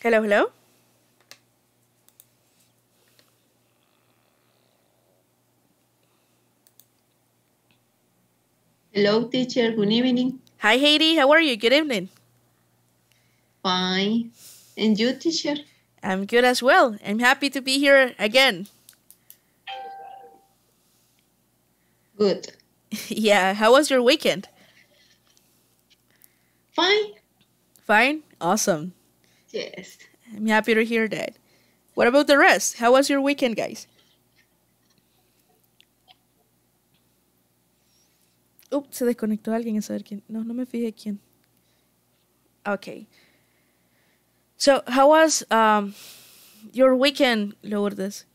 Hello, hello. Hello, teacher. Good evening. Hi, Haiti. How are you? Good evening. Fine. And you, teacher? I'm good as well. I'm happy to be here again. Good. yeah. How was your weekend? Fine. Fine. Awesome. Yes. I'm happy to hear that. What about the rest? How was your weekend, guys? Ups, se desconectó alguien a saber quién. No, no me fijé quién. Okay. So, how was um, your weekend, Lourdes?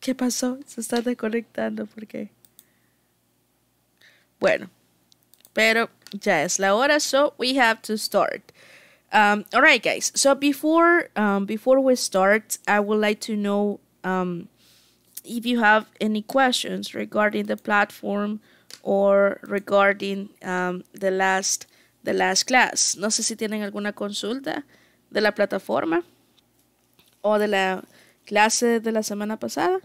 ¿Qué pasó? Se está desconectando, ¿por qué? Bueno, pero ya es la hora, so we have to start. Um, all right, guys. So before um, before we start, I would like to know um, if you have any questions regarding the platform or regarding um, the last the last class. No sé si tienen alguna consulta de la plataforma o de la clase de la semana pasada.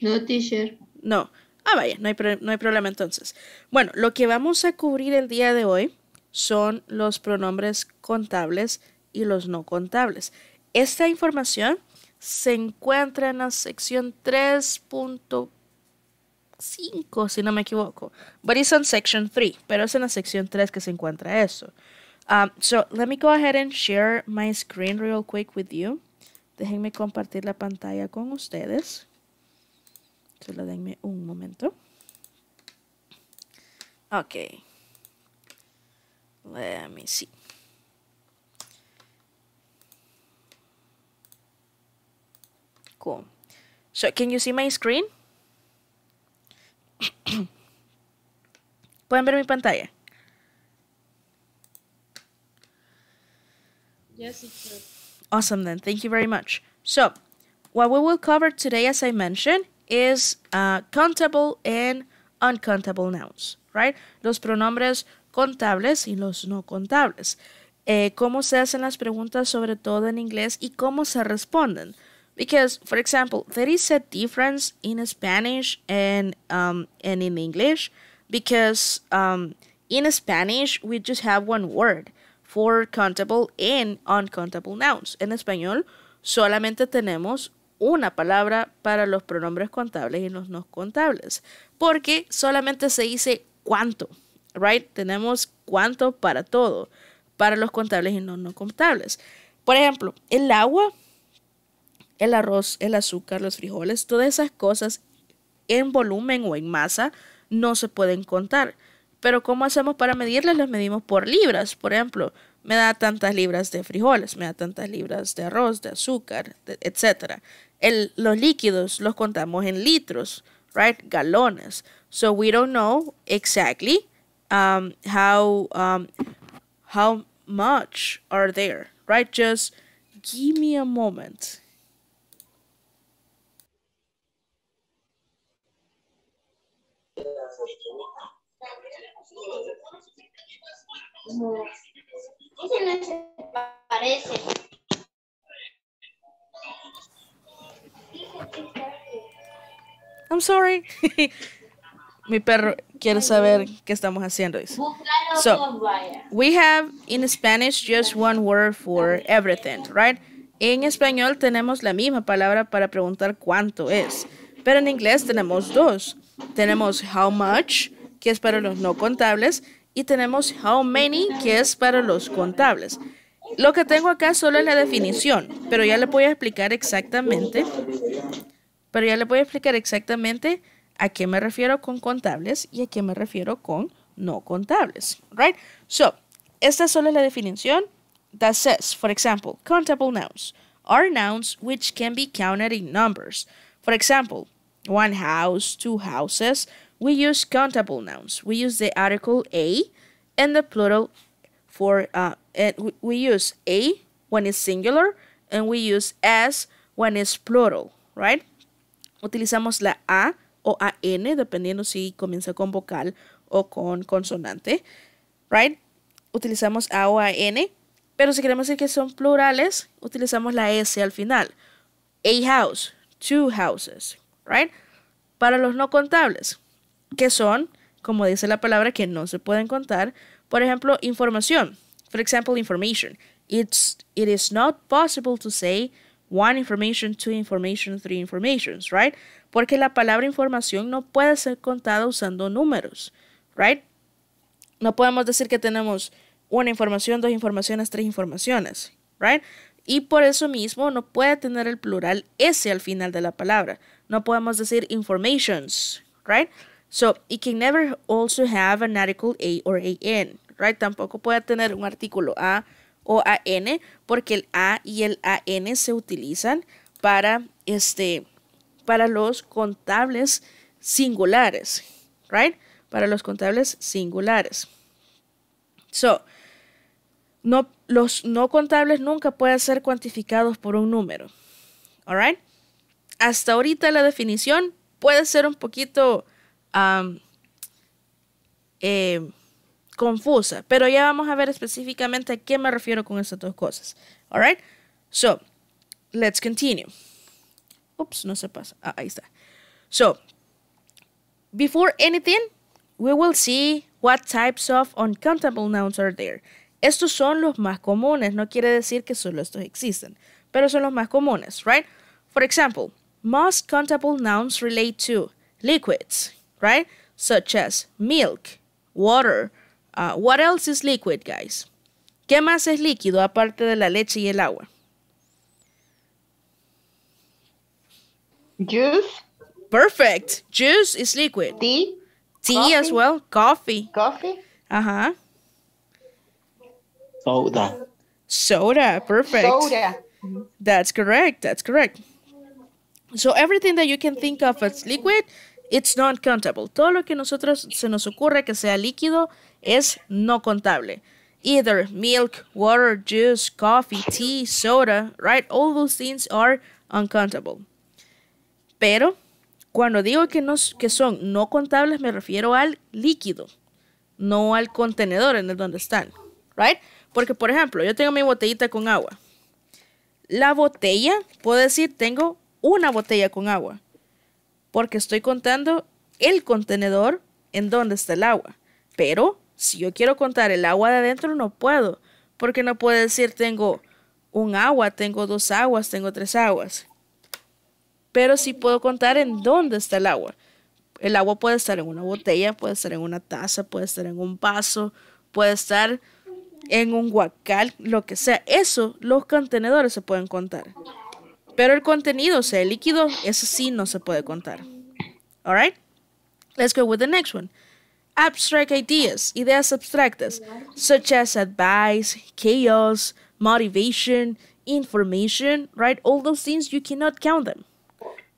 No, teacher. No. Ah, vaya, no hay, no problema entonces. Bueno, lo que vamos a cubrir el día de hoy son los pronombres contables y los no contables. Esta información se encuentra en la sección 3.5, si no me equivoco. But it's section 3, pero es en la sección 3 que se encuentra eso. Um, so, let me go ahead and share my screen real quick with you. Déjenme compartir la pantalla con ustedes. Solo denme un momento. Okay. Let me see. Cool. So can you see my screen? ¿Pueden ver mi pantalla? Yes, it's Awesome then. Thank you very much. So, what we will cover today, as I mentioned, is uh, countable and uncountable nouns, right? Los pronombres contables y los no contables. Eh, cómo se hacen las preguntas, sobre todo en inglés, y cómo se responden. Because, for example, there is a difference in Spanish and, um, and in English because um, in Spanish we just have one word for countable and uncountable nouns. En español solamente tenemos una palabra para los pronombres contables y los no contables, porque solamente se dice cuánto, right? Tenemos cuánto para todo, para los contables y los no contables. Por ejemplo, el agua, el arroz, el azúcar, los frijoles, todas esas cosas en volumen o en masa no se pueden contar. Pero ¿cómo hacemos para medirlas? Las medimos por libras, por ejemplo me da tantas libras de frijoles, me da tantas libras de arroz, de azúcar, etcétera. etc. El, los líquidos los contamos en litros, right? Galones. So we don't know exactly um, how, um, how much are there, right? Just give me a moment. Ese no se parece. I'm sorry. Mi perro quiere saber qué estamos haciendo. So, we have in Spanish just one word for everything, right? En español tenemos la misma palabra para preguntar cuánto es, pero en inglés tenemos dos. Tenemos how much, que es para los no contables, y tenemos how many, que es para los contables. Lo que tengo acá solo es la definición, pero ya le voy a explicar exactamente. Pero ya le voy a explicar exactamente a qué me refiero con contables y a qué me refiero con no contables, right? So, esta solo es la definición that says, for example, countable nouns are nouns which can be counted in numbers. For example, one house, two houses, we use countable nouns. We use the article a and the plural for, uh, we use a when it's singular and we use S when it's plural, right? Utilizamos la a o a n dependiendo si comienza con vocal o con consonante, right? Utilizamos a o n, pero si queremos decir que son plurales, utilizamos la s al final. A house, two houses, right? Para los no contables, que son, como dice la palabra, que no se pueden contar. Por ejemplo, información. For example, information. It's, it is not possible to say one information, two information, three informations, right? Porque la palabra información no puede ser contada usando números, right? No podemos decir que tenemos una información, dos informaciones, tres informaciones, right? Y por eso mismo no puede tener el plural S al final de la palabra. No podemos decir informations, right? So, it can never also have an article A or AN, right? Tampoco puede tener un artículo A o AN porque el A y el AN se utilizan para, este, para los contables singulares, right? Para los contables singulares. So, no, los no contables nunca pueden ser cuantificados por un número. Alright? Hasta ahorita la definición puede ser un poquito eh, confusa. Pero ya vamos a ver específicamente a qué me refiero con estas dos cosas. Alright? So, let's continue. Oops, no se pasa. Ah, ahí está. So, before anything, we will see what types of uncountable nouns are there. Estos son los más comunes, no quiere decir que solo estos existen, pero son los más comunes, right? For example, most countable nouns relate to liquids, right? Such as milk, water. Uh, what else is liquid, guys? ¿Qué más es líquido aparte de la leche y el agua? Juice. Perfect. Juice is liquid. Tea. Tea coffee. as well. Coffee. Coffee. Uh huh. Soda. Soda. Perfect. Soda. That's correct. That's correct. So everything that you can think of as liquid, It's not countable. Todo lo que a nosotros se nos ocurre que sea líquido es no contable. Either milk, water, juice, coffee, tea, soda, right? All those things are uncountable. Pero cuando digo que, no, que son no contables me refiero al líquido, no al contenedor en el donde están, right? Porque por ejemplo, yo tengo mi botellita con agua. La botella, puedo decir, tengo una botella con agua porque estoy contando el contenedor en donde está el agua. Pero si yo quiero contar el agua de adentro, no puedo, porque no puedo decir tengo un agua, tengo dos aguas, tengo tres aguas. Pero sí puedo contar en dónde está el agua. El agua puede estar en una botella, puede estar en una taza, puede estar en un vaso, puede estar en un guacal, lo que sea. Eso, los contenedores se pueden contar. Pero el contenido, sea, líquido, eso sí no se puede contar. right, Let's go with the next one. Abstract ideas, ideas abstractas, such as advice, chaos, motivation, information, right? All those things you cannot count them.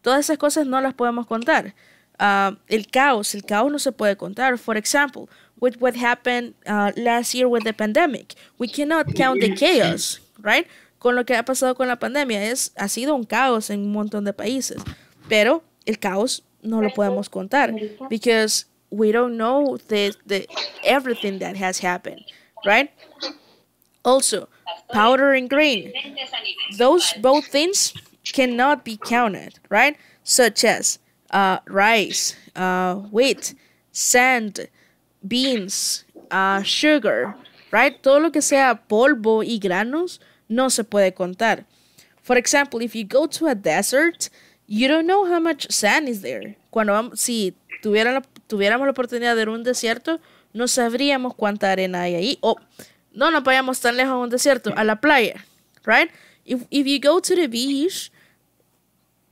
Todas esas cosas no las podemos contar. Ah, el caos, el caos no se puede contar. For example, with what happened ah, last year with the pandemic, we cannot count the chaos, right? con lo que ha pasado con la pandemia. Es, ha sido un caos en un montón de países, pero el caos no lo podemos contar because we don't know the, the everything that has happened, right? Also, powder and grain. Those both things cannot be counted, right? Such as uh, rice, uh, wheat, sand, beans, uh, sugar, right? Todo lo que sea polvo y granos no se puede contar. For example, if you go to a desert, you don't know how much sand is there. Cuando si tuviéramos la, tuviéramos la oportunidad de ir a un desierto, no sabríamos cuánta arena hay ahí. O no nos vayamos tan lejos a un desierto, a la playa, right? If, if you go to the beach,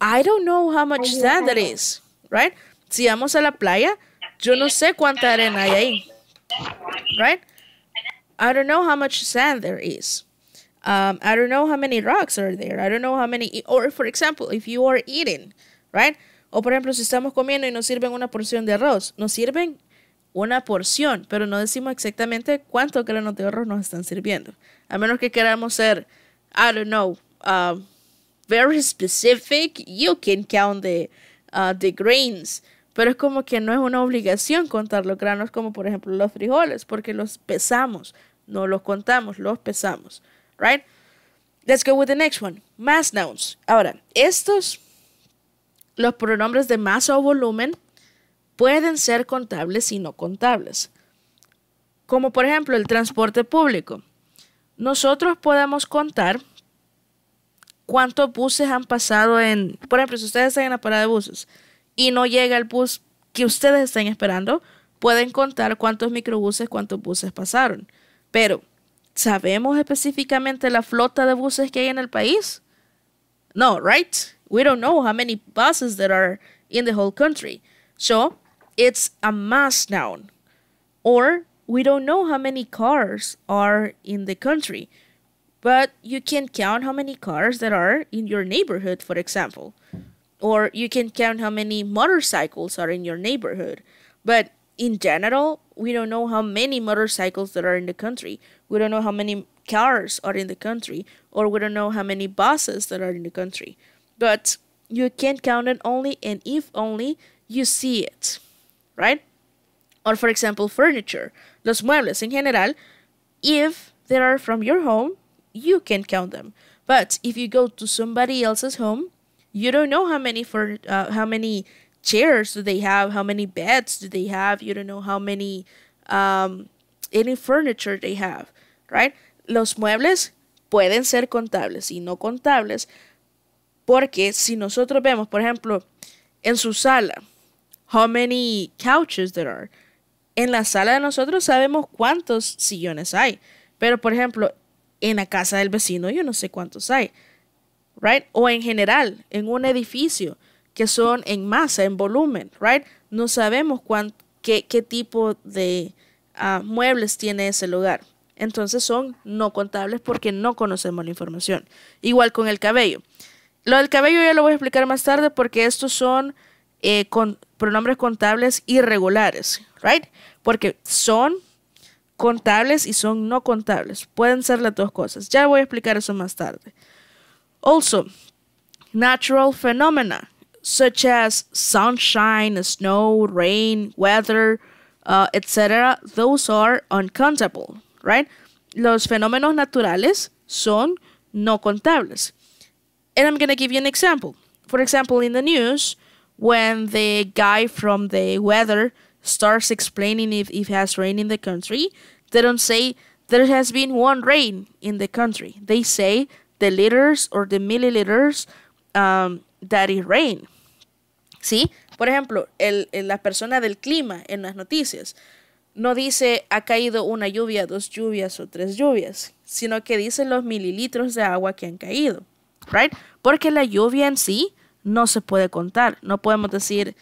I don't know how much sand there is, right? Si vamos a la playa, yo no sé cuánta arena hay ahí, right? I don't know how much sand there is. Um, I don't know how many rocks are there. I don't know how many. Or for example, if you are eating, right? O por ejemplo, si estamos comiendo y nos sirven una porción de arroz, nos sirven una porción, pero no decimos exactamente cuántos granos de arroz nos están sirviendo. A menos que queramos ser, I don't know, um, very specific, you can count the, uh, the grains. Pero es como que no es una obligación contar los granos, como por ejemplo los frijoles, porque los pesamos, no los contamos, los pesamos right? Let's go with the next one. Mass nouns. Ahora, estos, los pronombres de masa o volumen, pueden ser contables y no contables. Como por ejemplo el transporte público. Nosotros podemos contar cuántos buses han pasado en, por ejemplo, si ustedes están en la parada de buses y no llega el bus que ustedes estén esperando, pueden contar cuántos microbuses, cuántos buses pasaron. Pero ¿Sabemos específicamente la flota de buses que hay en el país? No, right? We don't know how many buses there are in the whole country. So, it's a mass noun. Or, we don't know how many cars are in the country. But you can count how many cars there are in your neighborhood, for example. Or you can count how many motorcycles are in your neighborhood. But in general, we don't know how many motorcycles that are in the country. We don't know how many cars are in the country, or we don't know how many buses that are in the country. But you can count it only and if only you see it, right? Or for example, furniture, los muebles in general, if they are from your home, you can count them. But if you go to somebody else's home, you don't know how many for uh, how many chairs do they have? How many beds do they have? You don't know how many um, any furniture they have, right? Los muebles pueden ser contables y no contables porque si nosotros vemos, por ejemplo, en su sala, how many couches there are. En la sala de nosotros sabemos cuántos sillones hay, pero por ejemplo, en la casa del vecino yo no sé cuántos hay, right? O en general, en un edificio que son en masa, en volumen, right? No sabemos qué, tipo de ah, muebles tiene ese lugar. Entonces son no contables porque no conocemos la información. Igual con el cabello. Lo del cabello ya lo voy a explicar más tarde porque estos son eh, pronombres contables irregulares, right? Porque son contables y son no contables. Pueden ser las dos cosas. Ya voy a explicar eso más tarde. Also, natural phenomena. such as sunshine, snow, rain, weather, uh, etc., those are uncountable, right? Los fenómenos naturales son no contables. And I'm going to give you an example. For example, in the news, when the guy from the weather starts explaining if it has rain in the country, they don't say there has been one rain in the country. They say the liters or the milliliters um, that it rained. ¿sí? Por ejemplo, la persona del clima en las noticias no dice ha caído una lluvia, dos lluvias o tres lluvias, sino que dice los mililitros de agua que han caído, ¿right? Porque la lluvia en sí no se puede contar, no podemos decir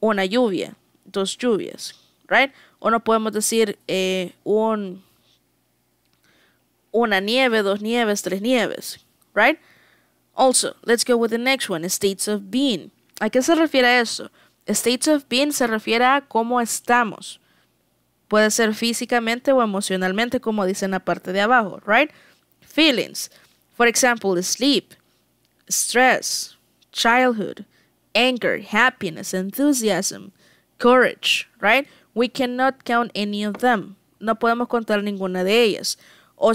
una lluvia, dos lluvias, ¿right? O no podemos decir eh, una nieve, dos nieves, tres nieves, ¿right? Also, let's go with the next one, states of being. ¿A qué se refiere eso? States of being se refiere a cómo estamos. Puede ser físicamente o emocionalmente, como dice en la parte de abajo, right? Feelings. For example, sleep, stress, childhood, anger, happiness, enthusiasm, courage, right? We cannot count any of them. No podemos contar ninguna de ellas. O,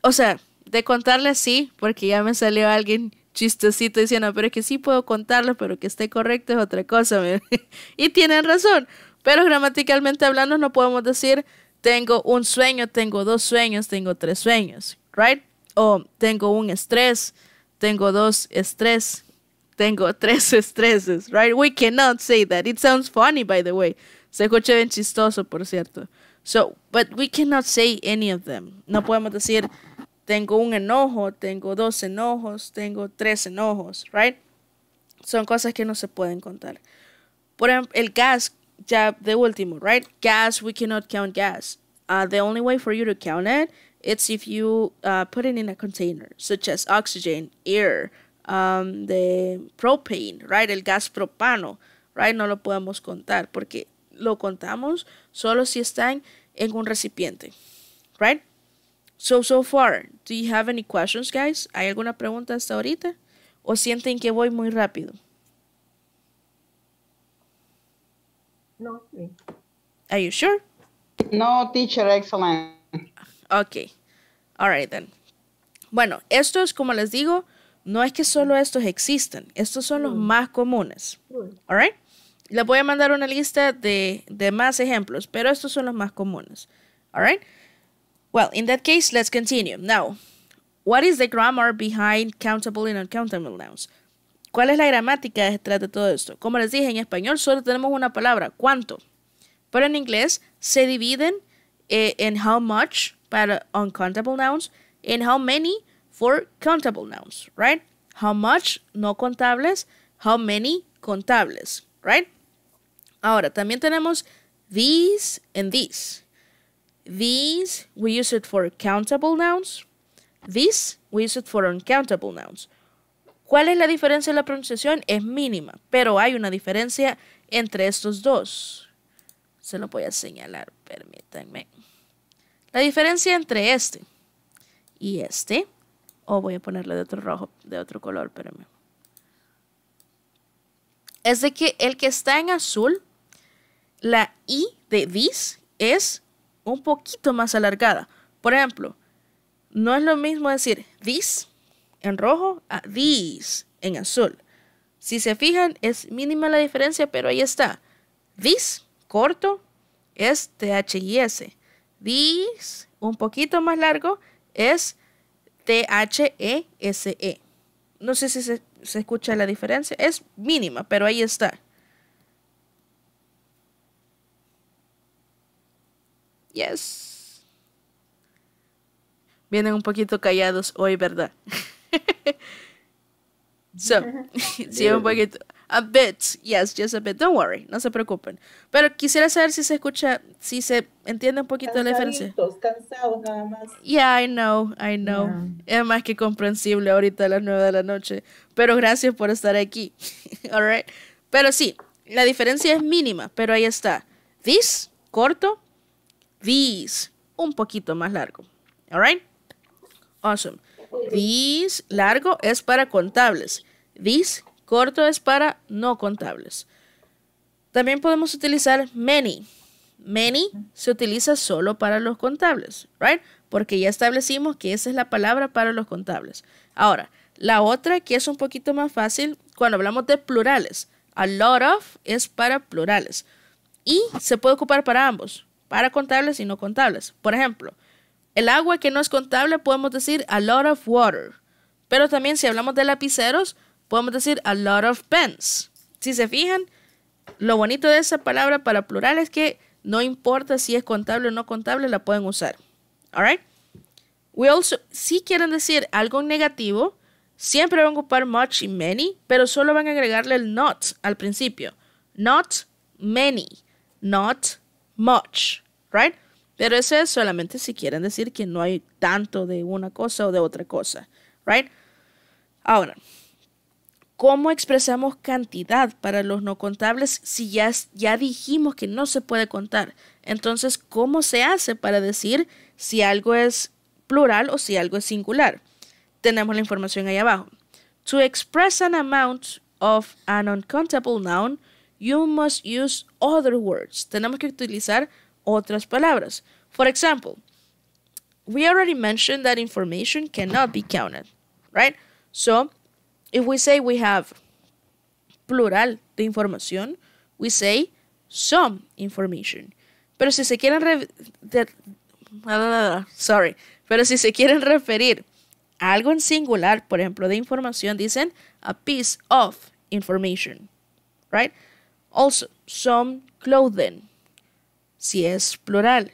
o sea, de contarle sí, porque ya me salió alguien ...chistecito diciendo, pero es que sí puedo contarlo, pero que esté correcto es otra cosa. y tienen razón, pero gramaticalmente hablando no podemos decir, tengo un sueño, tengo dos sueños, tengo tres sueños, ¿right? O tengo un estrés, tengo dos estrés, tengo tres estreses, right? We cannot say that. It sounds funny, by the way. Se escucha bien chistoso, por cierto. So, but we cannot say any of them. No podemos decir tengo un enojo, tengo dos enojos, tengo tres enojos, right? Son cosas que no se pueden contar. Por ejemplo, el gas, ya de último, right? Gas, we cannot count gas. Uh, the only way for you to count it, is if you uh, put it in a container, such as oxygen, air, um, the propane, right? El gas propano, right? No lo podemos contar porque lo contamos solo si están en un recipiente, right? So, so far, do you have any questions, guys? ¿Hay alguna pregunta hasta ahorita? ¿O sienten que voy muy rápido? No. Are you sure? No, teacher, excellent. Ok. All right, then. Bueno, estos, como les digo, no es que solo estos existen. Estos son los mm. más comunes. All right? Les voy a mandar una lista de, de más ejemplos, pero estos son los más comunes. All right? Well, in that case, let's continue. Now, what is the grammar behind countable and uncountable nouns? ¿Cuál es la gramática detrás de todo esto? Como les dije, en español solo tenemos una palabra, cuánto. Pero en inglés se dividen eh, en how much para uncountable nouns and how many for countable nouns, right? How much no contables, how many contables, right? Ahora, también tenemos these and these. These, we use it for countable nouns. This, we use it for uncountable nouns. ¿Cuál es la diferencia en la pronunciación? Es mínima, pero hay una diferencia entre estos dos. Se lo voy a señalar, permítanme. La diferencia entre este y este, o voy a ponerle de otro rojo, de otro color, pero. Es de que el que está en azul, la I de this es un poquito más alargada. Por ejemplo, no es lo mismo decir this en rojo a this en azul. Si se fijan, es mínima la diferencia, pero ahí está. This, corto, es THIS. This, un poquito más largo, es t e e. No sé si se escucha la diferencia. Es mínima, pero ahí está. Yes. Vienen un poquito callados hoy, ¿verdad? so, sí, un poquito. A bit, yes, just a bit. Don't worry, no se preocupen. Pero quisiera saber si se escucha, si se entiende un poquito la diferencia. cansados nada más. Yeah, I know, I know. Es más que comprensible ahorita a las nueve de la noche. Pero gracias por estar aquí. All right. Pero sí, la diferencia es mínima, pero ahí está. This, corto, these. Un poquito más largo. Alright? Awesome. These largo es para contables. These corto es para no contables. También podemos utilizar many. Many se utiliza solo para los contables, right? Porque ya establecimos que esa es la palabra para los contables. Ahora, la otra que es un poquito más fácil cuando hablamos de plurales. A lot of es para plurales. Y se puede ocupar para ambos para contables y no contables. Por ejemplo, el agua que no es contable podemos decir a lot of water. Pero también si hablamos de lapiceros, podemos decir a lot of pens. Si se fijan, lo bonito de esa palabra para plural es que no importa si es contable o no contable, la pueden usar. Alright? We also, si quieren decir algo negativo, siempre van a ocupar much y many, pero solo van a agregarle el not al principio. Not many, not much right? Pero eso es solamente si quieren decir que no hay tanto de una cosa o de otra cosa, right? Ahora, ¿cómo expresamos cantidad para los no contables si ya, ya dijimos que no se puede contar? Entonces, ¿cómo se hace para decir si algo es plural o si algo es singular? Tenemos la información ahí abajo. To express an amount of an uncountable noun, you must use other words. Tenemos que utilizar otras palabras. For example, we already mentioned that information cannot be counted, right? So, if we say we have plural de información, we say some information. Pero si se quieren sorry, pero si se quieren referir a algo en singular, por ejemplo, de información, dicen a piece of information, right? Also, some clothing, si es plural.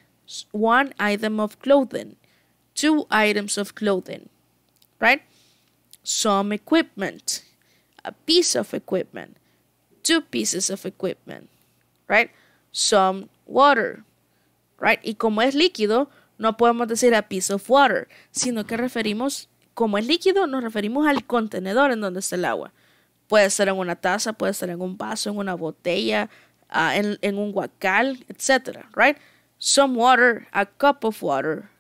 One item of clothing, two items of clothing, right? Some equipment, a piece of equipment, two pieces of equipment, right? Some water, right? Y como es líquido, no podemos decir a piece of water, sino que referimos, como es líquido, nos referimos al contenedor en donde está el agua. Puede ser en una taza, puede ser en un vaso, en una botella, uh, en, en, un guacal, etc. Right? Some water, a cup of water,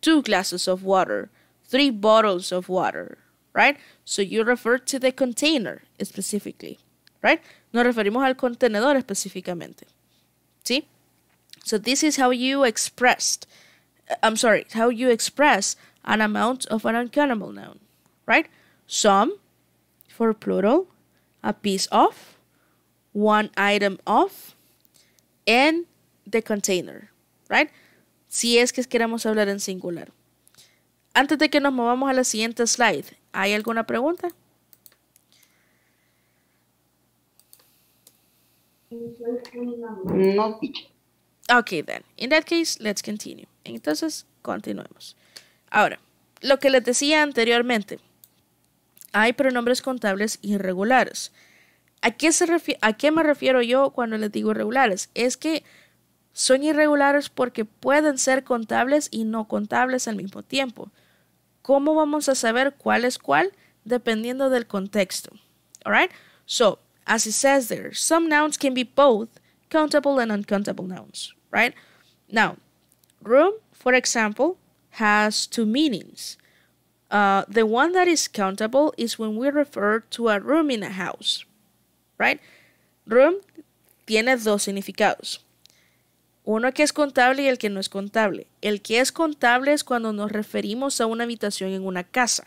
two glasses of water, three bottles of water. Right? So you refer to the container specifically. Right? Nos referimos al contenedor específicamente. ¿Sí? So this is how you expressed, uh, I'm sorry, how you express an amount of an uncountable noun. Right? Some for plural, a piece of, one item of and the container, right? Si es que queremos hablar en singular. Antes de que nos movamos a la siguiente slide, ¿hay alguna pregunta? No, Ok, then. In that case, let's continue. Entonces, continuemos. Ahora, lo que les decía anteriormente. Hay pronombres contables irregulares. ¿A qué, me refiero yo cuando les digo irregulares? Es que son irregulares porque pueden ser contables y no contables al mismo tiempo. ¿Cómo vamos a saber cuál es cuál? Dependiendo del contexto. Alright? So, as it says there, some nouns can be both countable and uncountable nouns, right? Now, room, for example, has two meanings. Uh, the one that is countable is when we refer to a room in a house, right? Room tiene dos significados. Uno que es contable y el que no es contable. El que es contable es cuando nos referimos a una habitación en una casa.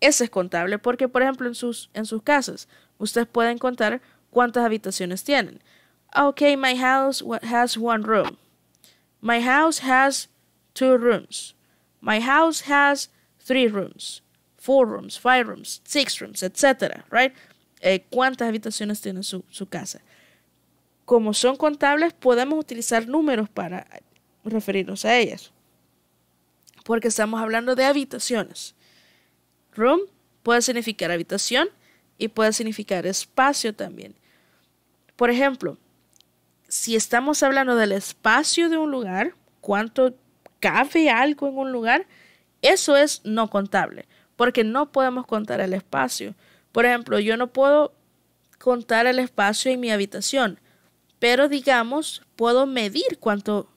Ese es contable porque, por ejemplo, en sus, en sus casas, ustedes pueden contar cuántas habitaciones tienen. Ah, okay, my house has one room. My house has two rooms. My house has three rooms, four rooms, five rooms, six rooms, etc. Right? Eh, cuántas habitaciones tiene su, su casa. Como son contables, podemos utilizar números para referirnos a ellas. Porque estamos hablando de habitaciones. Room puede significar habitación y puede significar espacio también. Por ejemplo, si estamos hablando del espacio de un lugar, cuánto cabe algo en un lugar, eso es no contable, porque no podemos contar el espacio. Por ejemplo, yo no puedo contar el espacio en mi habitación, pero digamos, puedo medir cuánto,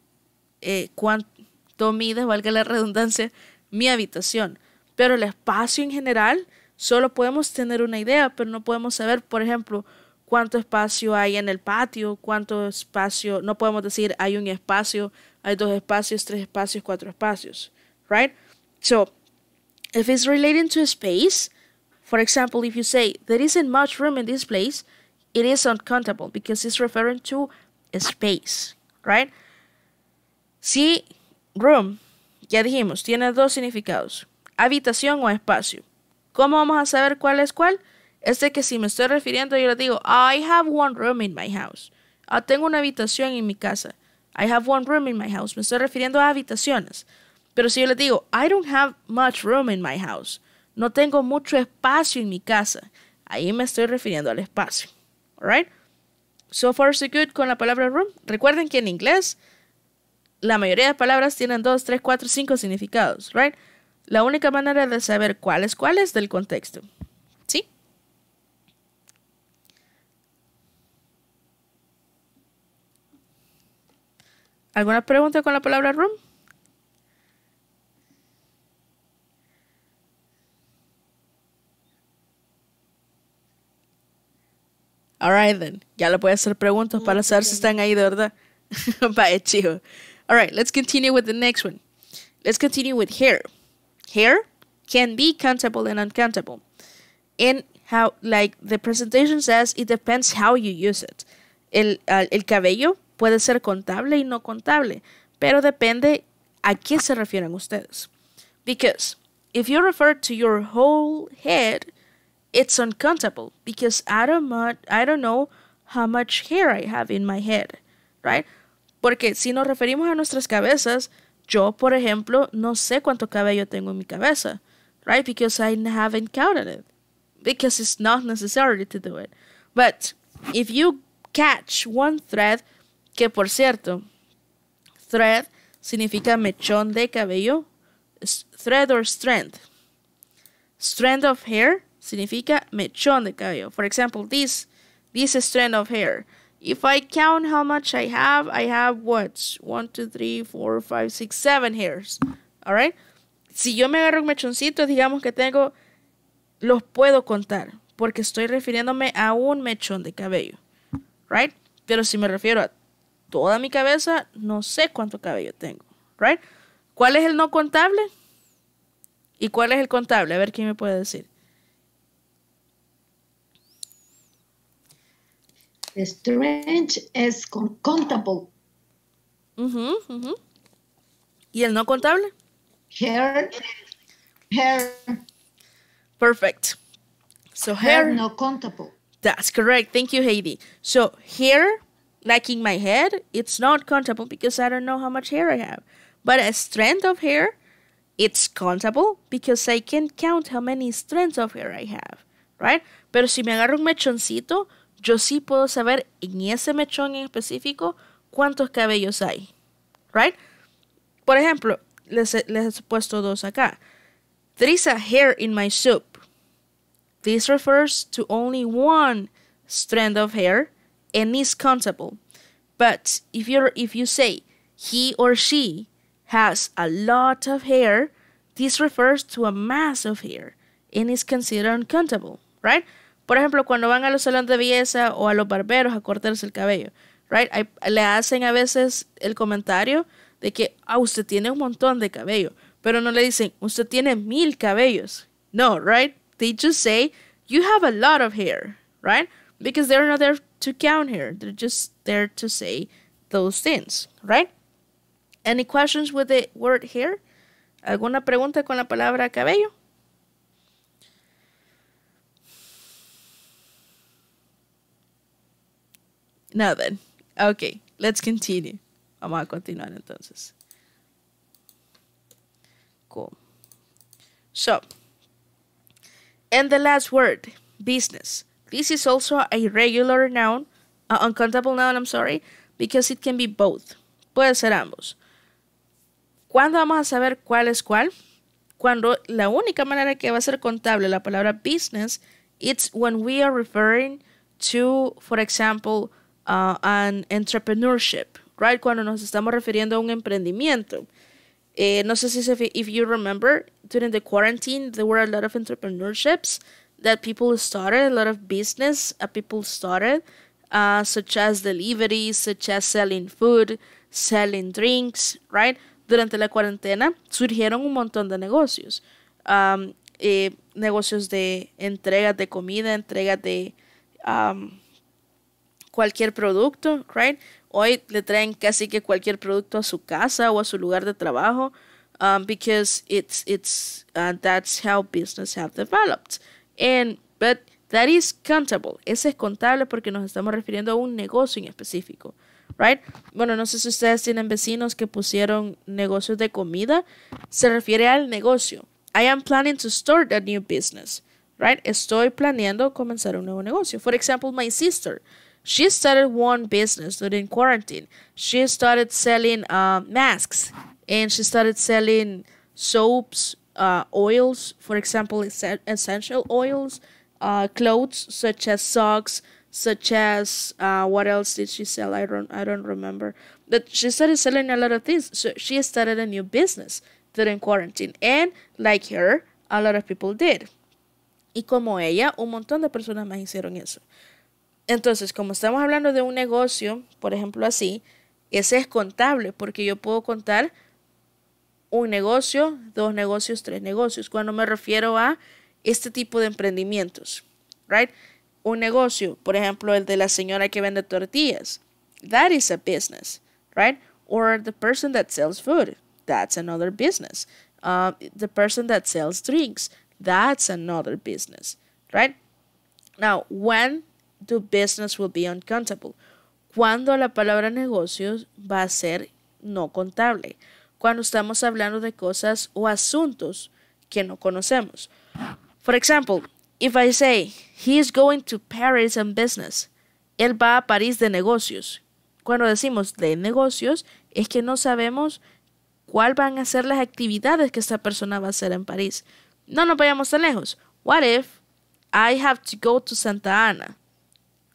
eh, cuánto mide, valga la redundancia, mi habitación. Pero el espacio en general, solo podemos tener una idea, pero no podemos saber, por ejemplo, cuánto espacio hay en el patio, cuánto espacio, no podemos decir hay un espacio, hay dos espacios, tres espacios, cuatro espacios, right? So, if it's relating to space, For example, if you say, there isn't much room in this place, it is uncountable because it's referring to a space, right? Si room, ya dijimos, tiene dos significados, habitación o espacio. ¿Cómo vamos a saber cuál es cuál? Es de que si me estoy refiriendo, yo le digo, I have one room in my house. Ah, tengo una habitación en mi casa. I have one room in my house. Me estoy refiriendo a habitaciones. Pero si yo le digo, I don't have much room in my house. no tengo mucho espacio en mi casa. Ahí me estoy refiriendo al espacio. Alright? So far so good con la palabra room. Recuerden que en inglés la mayoría de palabras tienen dos, tres, cuatro, cinco significados, right? La única manera de saber cuál es cuál es del contexto. ¿Sí? ¿Alguna pregunta con la palabra room? Alright then. Ya le voy a hacer preguntas para saber si están ahí de verdad. Bye, chido. Alright, let's continue with the next one. Let's continue with hair. Hair can be countable and uncountable. And how, like the presentation says, it depends how you use it. El, uh, el cabello puede ser contable y no contable, pero depende a qué se refieren ustedes. Because if you refer to your whole head, it's uncountable because I don't, I don't know how much hair I have in my head, right? Porque si nos referimos a nuestras cabezas, yo, por ejemplo, no sé cuánto cabello tengo en mi cabeza, right? Because I haven't counted it. Because it's not necessary to do it. But if you catch one thread, que por cierto, thread significa mechón de cabello, thread or strand. Strand of hair significa mechón de cabello. For example, this, this strand of hair. If I count how much I have, I have what? 1, 2, 3, 4, 5, 6, 7 hairs. Alright? Si yo me agarro un mechoncito, digamos que tengo, los puedo contar, porque estoy refiriéndome a un mechón de cabello. Right? Pero si me refiero a toda mi cabeza, no sé cuánto cabello tengo. Right? ¿Cuál es el no contable? ¿Y cuál es el contable? A ver quién me puede decir. Strange es con countable. Uh mm-hmm, -huh, mm-hmm. uh -huh. ¿Y el no contable? Hair. Hair. Perfect. So hair, hair no countable. That's correct. Thank you, Heidi. So hair, like in my head, it's not countable because I don't know how much hair I have. But a strand of hair, it's countable because I can count how many strands of hair I have, right? Pero si me agarro un mechoncito, yo sí puedo saber en ese mechón en específico cuántos cabellos hay. Right? Por ejemplo, les, les he puesto dos acá. There's a hair in my soup. This refers to only one strand of hair and is countable. But if you if you say he or she has a lot of hair, this refers to a mass of hair and is considered uncountable, right? Por ejemplo, cuando van a los salones de belleza o a los barberos a cortarse el cabello, right? le hacen a veces el comentario de que, ah, usted tiene un montón de cabello, pero no le dicen, usted tiene mil cabellos. No, right? They just say, you have a lot of hair, right? Because they're not there to count hair. They're just there to say those things, right? Any questions with the word hair? ¿Alguna pregunta con la palabra cabello? Now then. Ok, let's continue. Vamos a continuar entonces. Cool. So, and the last word, business. This is also a regular noun, an uncountable noun, I'm sorry, because it can be both. Puede ser ambos. ¿Cuándo vamos a saber cuál es cuál? Cuando la única manera que va a ser contable la palabra business, it's when we are referring to, for example, uh, entrepreneurship, right? Cuando nos estamos refiriendo a un emprendimiento. Eh, no sé si if you remember, during the quarantine, there were a lot of entrepreneurships that people started, a lot of business people started, uh, such as deliveries such as selling food, selling drinks, right? Durante la cuarentena surgieron un montón de negocios. Um, eh, negocios de entrega de comida, Entrega de um, cualquier producto, right? Hoy le traen casi que cualquier producto a su casa o a su lugar de trabajo, um, because it's it's uh, that's how business have developed. And but that is countable. Ese es contable porque nos estamos refiriendo a un negocio en específico, right? Bueno, no sé si ustedes tienen vecinos que pusieron negocios de comida. Se refiere al negocio. I am planning to start a new business, right? Estoy planeando comenzar un nuevo negocio. For example, my sister. She started one business during quarantine. She started selling uh, masks and she started selling soaps, uh, oils, for example, essential oils, uh, clothes such as socks, such as uh, what else did she sell? I don't I don't remember. But she started selling a lot of things. So she started a new business during quarantine, and like her, a lot of people did. Y como ella, un montón de personas más hicieron eso. Entonces, como estamos hablando de un negocio, por ejemplo así, ese es contable porque yo puedo contar un negocio, dos negocios, tres negocios, cuando me refiero a este tipo de emprendimientos, right? Un negocio, por ejemplo, el de la señora que vende tortillas. That is a business, right? Or the person that sells food. That's another business. Uh, the person that sells drinks. That's another business, right? Now, when the business will be uncountable. Cuando la palabra negocios va a ser no contable. Cuando estamos hablando de cosas o asuntos que no conocemos. For example, if I say, he is going to Paris on business. Él va a París de negocios. Cuando decimos de negocios, es que no sabemos cuál van a ser las actividades que esta persona va a hacer en París. No nos vayamos tan lejos. What if I have to go to Santa Ana?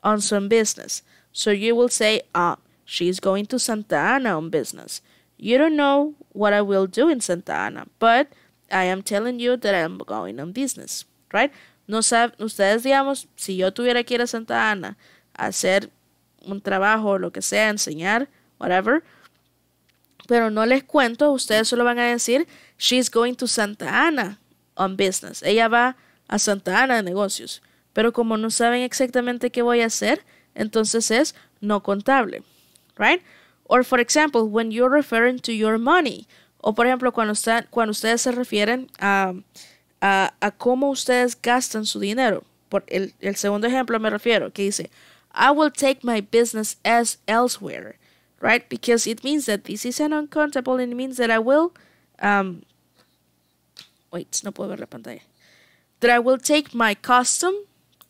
on some business. So you will say, ah, she's going to Santa Ana on business. You don't know what I will do in Santa Ana, but I am telling you that I am going on business, right? No saben, ustedes digamos, si yo tuviera que ir a Santa Ana a hacer un trabajo, lo que sea, enseñar, whatever, pero no les cuento, ustedes solo van a decir, she's going to Santa Ana on business. Ella va a Santa Ana de negocios. Pero como no saben exactamente qué voy a hacer, entonces es no contable, right? Or for example, when you're referring to your money. O por ejemplo, cuando, cuando ustedes se refieren a, a, cómo ustedes gastan su dinero. Por el, segundo ejemplo me refiero, que dice, I will take my business as elsewhere, right? Because it means that this is an uncountable and it means that I will, um, wait, no puedo ver la pantalla. That I will take my custom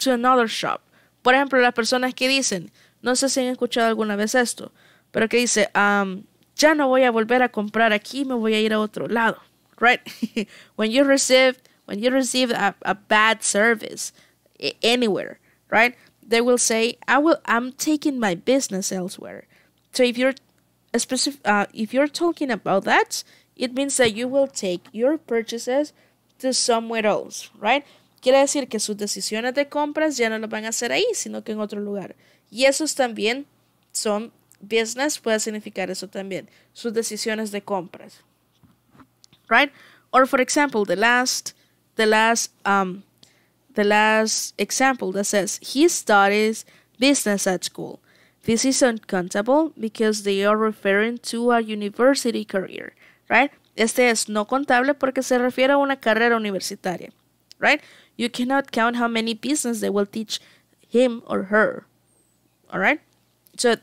to another shop. Por ejemplo, las personas que dicen, no sé si han escuchado alguna vez esto, pero que dice, um, ya no voy a volver a comprar aquí, me voy a ir a otro lado. Right? when you receive when you receive a, a bad service anywhere, right? They will say, I will I'm taking my business elsewhere. So if you're specific, uh, if you're talking about that, it means that you will take your purchases to somewhere else, right? Quiere decir que sus decisiones de compras ya no lo van a hacer ahí, sino que en otro lugar. Y esos también son business, puede significar eso también, sus decisiones de compras. Right? Or for example, the last, the last, um, the last example that says he studies business at school. This is uncountable because they are referring to a university career, right? Este es no contable porque se refiere a una carrera universitaria, right? You cannot count how many pieces they will teach him or her. All right. So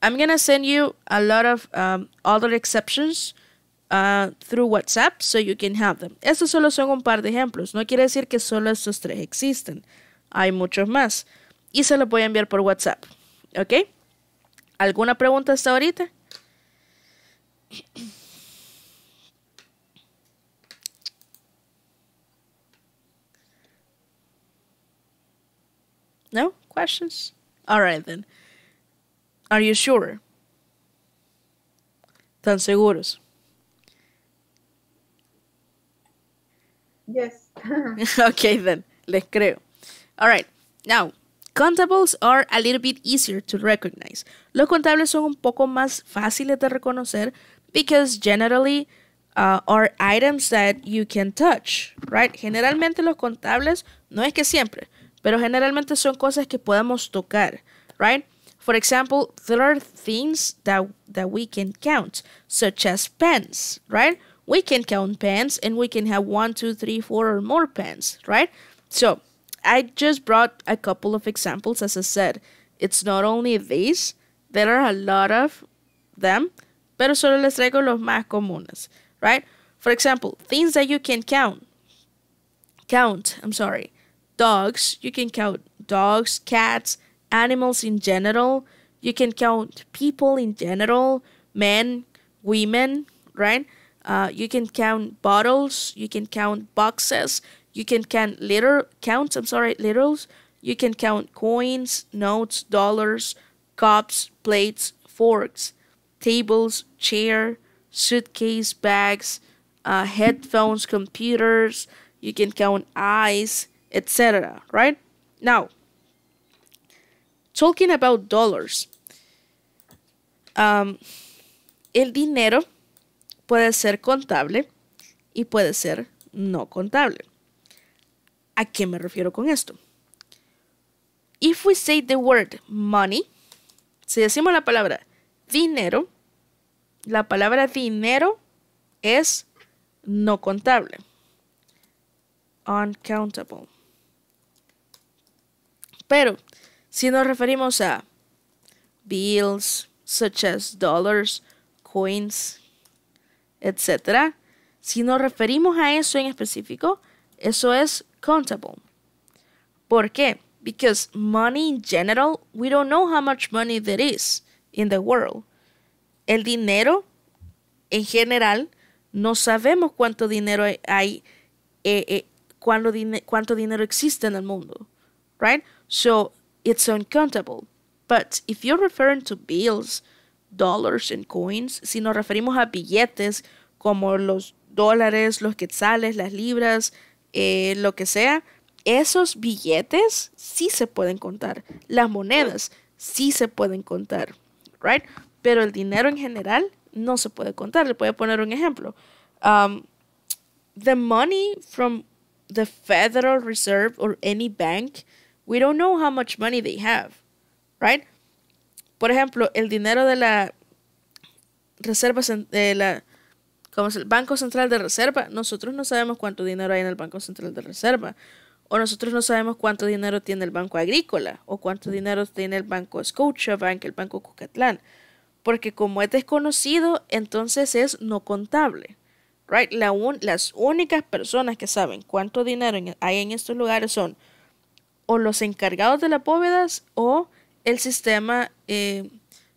I'm gonna send you a lot of um, other exceptions uh, through WhatsApp so you can have them. Estos solo son un par de ejemplos. No quiere decir que solo estos tres existen. Hay muchos más. Y se los voy a enviar por WhatsApp. ¿Ok? ¿Alguna pregunta hasta ahorita? No questions? All right then. Are you sure? Tan seguros? Yes. okay then, les creo. All right. Now, Contables are a little bit easier to recognize. Los contables son un poco más fáciles de reconocer because generally uh, are items that you can touch, right? Generalmente los contables, no es que siempre, pero generalmente son cosas que podemos tocar, right? For example, there are things that, that we can count, such as pens, right? We can count pens and we can have one, two, three, four or more pens, right? So I just brought a couple of examples. As I said, it's not only these, there are a lot of them, pero solo les traigo los más comunes, right? For example, things that you can count. Count, I'm sorry dogs, you can count dogs, cats, animals in general. You can count people in general, men, women, right? Uh, you can count bottles, you can count boxes, you can count liter counts, I'm sorry, literals. You can count coins, notes, dollars, cups, plates, forks, tables, chair, suitcase, bags, uh, headphones, computers. You can count eyes, etc. Right? Now, talking about dollars, um, el dinero puede ser contable y puede ser no contable. ¿A qué me refiero con esto? If we say the word money, si decimos la palabra dinero, la palabra dinero es no contable. Uncountable. Pero si nos referimos a bills, such as dollars, coins, etc., si nos referimos a eso en específico, eso es countable. ¿Por qué? Because money in general, we don't know how much money there is in the world. El dinero en general, no sabemos cuánto dinero hay, eh, eh, cuánto dinero existe en el mundo, right? So it's uncountable. But if you're referring to bills, dollars and coins, si nos referimos a billetes como los dólares, los quetzales, las libras, eh, lo que sea, esos billetes sí se pueden contar. Las monedas sí se pueden contar, right? Pero el dinero en general no se puede contar. Le voy a poner un ejemplo. Um, the money from the Federal Reserve or any bank We don't know how much money they have, right? Por ejemplo, el dinero de la reserva de la como es el Banco Central de Reserva, nosotros no sabemos cuánto dinero hay en el Banco Central de Reserva o nosotros no sabemos cuánto dinero tiene el Banco Agrícola o cuánto dinero tiene el Banco Bank, el Banco Cucatlán, porque como es desconocido, entonces es no contable. Right? las únicas personas que saben cuánto dinero hay en estos lugares son o los encargados de las bóvedas o el sistema, eh,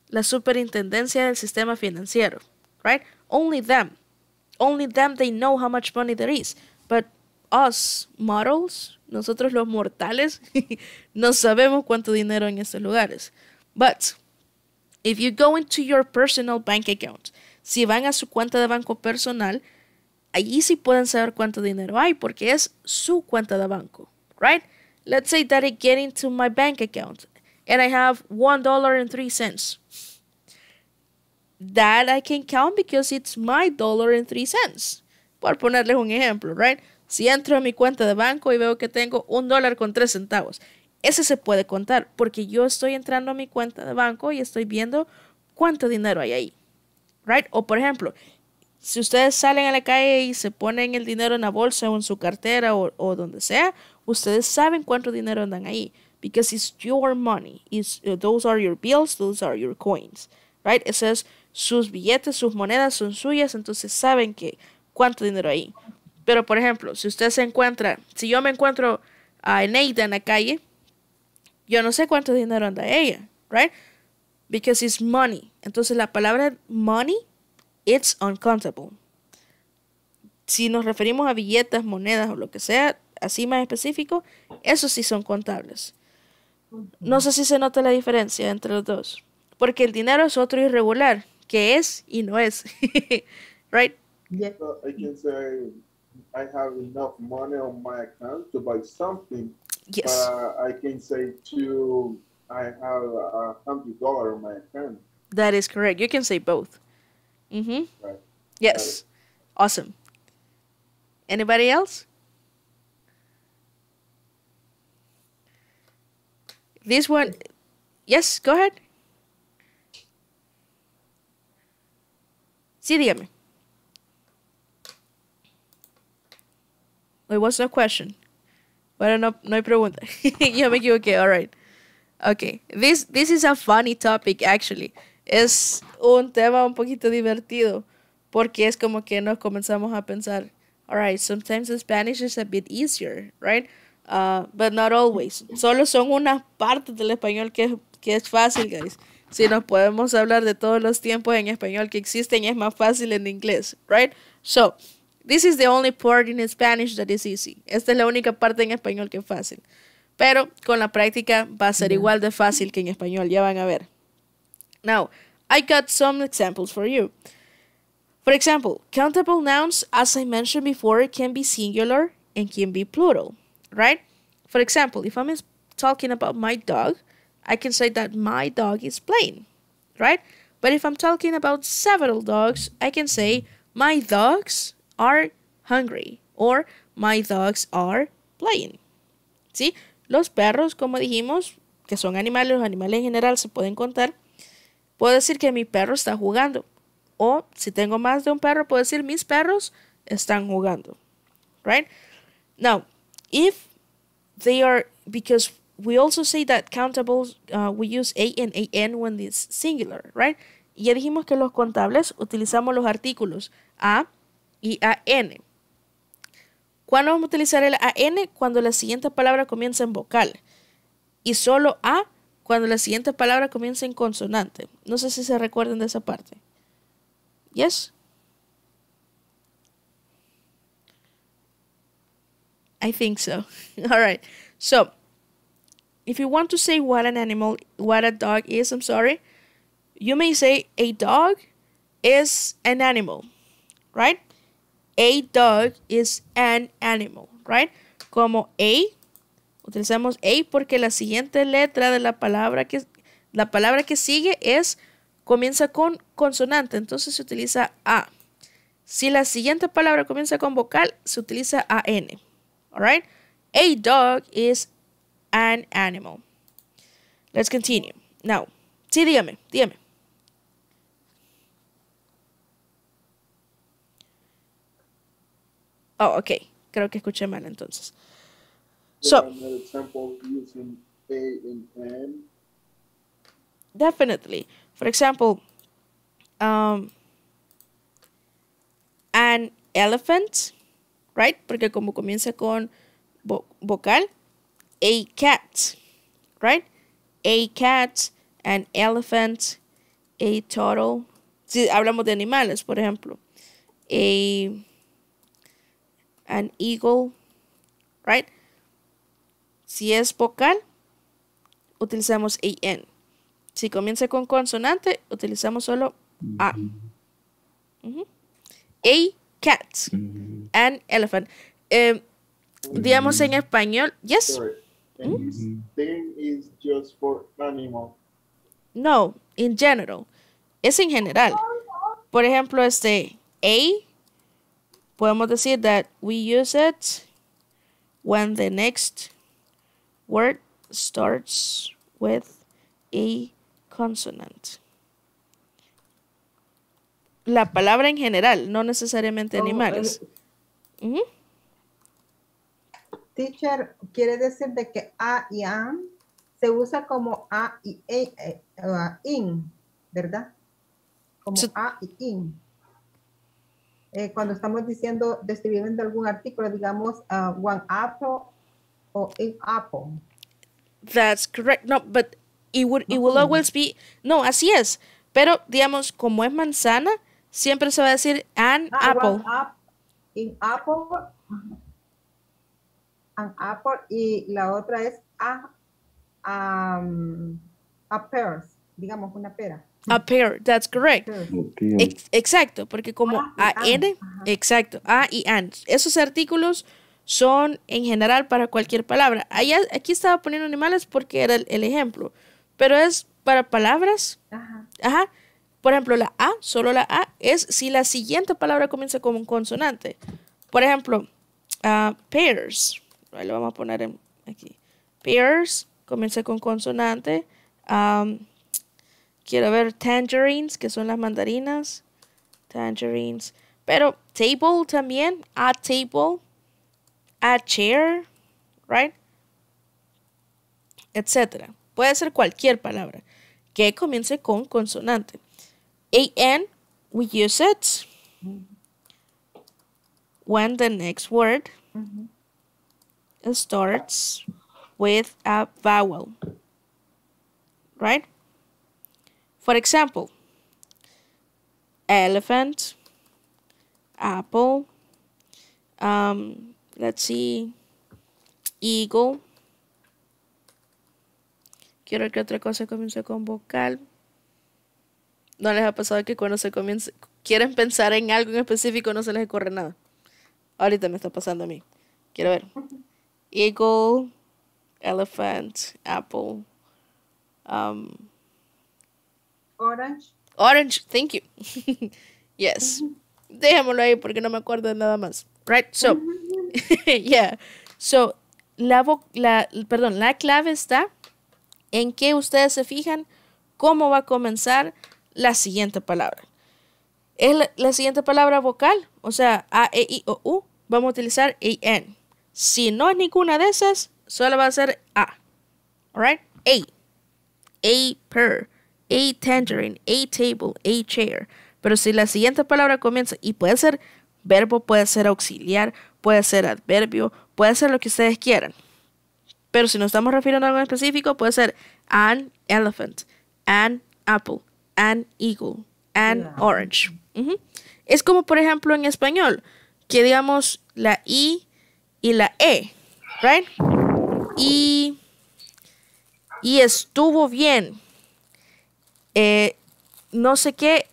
la superintendencia del sistema financiero, right? Only them, only them they know how much money there is, but us mortals, nosotros los mortales, no sabemos cuánto dinero en estos lugares. But if you go into your personal bank account, si van a su cuenta de banco personal, allí sí pueden saber cuánto dinero hay porque es su cuenta de banco, right? let's say that it get into my bank account and I have one dollar cents. That I can count because it's my dollar and three cents. Por ponerles un ejemplo, right? Si entro a mi cuenta de banco y veo que tengo un dólar con tres centavos, ese se puede contar porque yo estoy entrando a mi cuenta de banco y estoy viendo cuánto dinero hay ahí, right? O por ejemplo, si ustedes salen a la calle y se ponen el dinero en la bolsa o en su cartera o, o donde sea, ustedes saben cuánto dinero andan ahí. Because it's your money. It's, uh, those are your bills, those are your coins. Right? it says sus billetes, sus monedas son suyas, entonces saben que cuánto dinero hay. Pero, por ejemplo, si usted se encuentra, si yo me encuentro a Eneida en la calle, yo no sé cuánto dinero anda ella, right? Because it's money. Entonces, la palabra money, it's uncountable. Si nos referimos a billetes, monedas o lo que sea, así más específico, esos sí son contables. No sé si se nota la diferencia entre los dos, porque el dinero es otro irregular, que es y no es. right? Yeah. So I can say I have enough money on my account to buy something. Yes. But I can say to I have a hundred dollar on my account. That is correct. You can say both. Mm-hmm. Yes. Awesome. Anybody else? this one. Yes, go ahead. Sí, dígame. was what's the question? Bueno, no, no hay pregunta. Yo me equivoqué, alright. Okay, this, this is a funny topic, actually. Es un tema un poquito divertido porque es como que nos comenzamos a pensar, alright, sometimes the Spanish is a bit easier, right? Uh, but not always. Solo son unas partes del español que, es, que es fácil, guys. Si nos podemos hablar de todos los tiempos en español que existen, es más fácil en inglés, right? So, this is the only part in Spanish that is easy. Esta es la única parte en español que es fácil. Pero con la práctica va a ser igual de fácil que en español, ya van a ver. Now, I got some examples for you. For example, countable nouns, as I mentioned before, can be singular and can be plural right? For example, if I'm talking about my dog, I can say that my dog is playing right? But if I'm talking about several dogs, I can say my dogs are hungry or my dogs are playing. ¿Sí? Los perros, como dijimos, que son animales, los animales en general se pueden contar. Puedo decir que mi perro está jugando. O si tengo más de un perro, puedo decir mis perros están jugando. Right? Now, if they are because we also say that countables uh, we use a and an when it's singular, right? Ya dijimos que los contables utilizamos los artículos a y an. ¿Cuándo vamos a utilizar el an? Cuando la siguiente palabra comienza en vocal. Y solo a cuando la siguiente palabra comienza en consonante. No sé si se recuerdan de esa parte. ¿Yes? I think so. All right. So, if you want to say what an animal, what a dog is, I'm sorry, you may say a dog is an animal, right? A dog is an animal, right? Como a, utilizamos a porque la siguiente letra de la palabra que, la palabra que sigue es, comienza con consonante, entonces se utiliza a. Si la siguiente palabra comienza con vocal, se utiliza a n All right. A dog is an animal. Let's continue. Now, sí, dígame, dígame. Oh, ok. Creo que escuché mal entonces. So, Definitely. For example, um, an elephant right? Porque como comienza con vocal, a cat, right? A cat, an elephant, a turtle. Si hablamos de animales, por ejemplo, a an eagle, right? Si es vocal, utilizamos an. Si comienza con consonante, utilizamos solo a. Mm-hmm. A cat mm -hmm. and elephant. Um, digamos en mm-hmm. español, yes. ¿Mm? Is just for animal. No, in general. Es en general. Por ejemplo, este A, podemos decir that we use it when the next word starts with a consonant. la palabra en general, no necesariamente animales. Eh, Teacher, quiere decir de que a y an se usa como a y e, eh, ah, in, ¿verdad? Como a y in. Eh, cuando estamos diciendo, describiendo algún artículo, digamos, ah, one apple o an apple. That's correct. No, but it would, it will always be, no, así es. Pero, digamos, como es manzana, siempre se va a decir an ah, apple. in apple. An apple. Y la otra es a, a um, pear, digamos, una pera. A pear, that's correct. exacto, porque como ah, a n, exacto, a y an. Esos artículos son en general para cualquier palabra. aquí estaba poniendo animales porque era el, ejemplo, pero es para palabras. Ajá por ejemplo, la A, solo la A, es si la siguiente palabra comienza con un consonante. Por ejemplo, ah, pears. Ahí lo vamos a poner aquí. Pears comienza con consonante. quiero ver tangerines, que son las mandarinas. Tangerines. Pero table también. A table. A chair. Right? Etcétera. Puede ser cualquier palabra que comience con consonante. an we use it when the next word mm -hmm. starts with a vowel, right? For example, elephant, apple, um, let's see, eagle. Quiero que otra cosa comience con vocal. ¿No les ha pasado que cuando se comienza, quieren pensar en algo en específico no se les ocurre nada? Ahorita me está pasando a mí. Quiero ver. Eagle, elephant, apple, um, orange. Orange, thank you. yes. Déjamelo ahí porque no me acuerdo de nada más. Right? So, yeah. So, la, la, perdón, la clave está en que ustedes se fijan cómo va a comenzar la siguiente palabra. Es la, siguiente palabra vocal, o sea, A, E, I, O, U. Vamos a utilizar A-N Si no es ninguna de esas, solo va a ser A. Alright? A. A per. A tangerine. A table. A chair. Pero si la siguiente palabra comienza y puede ser verbo, puede ser auxiliar, puede ser adverbio, puede ser lo que ustedes quieran. Pero si nos estamos refiriendo a algo específico, puede ser an elephant, an apple, an eagle, an orange. Es como, por ejemplo, en español, que digamos la I y la E, right? Y, estuvo bien. Eh, no sé qué,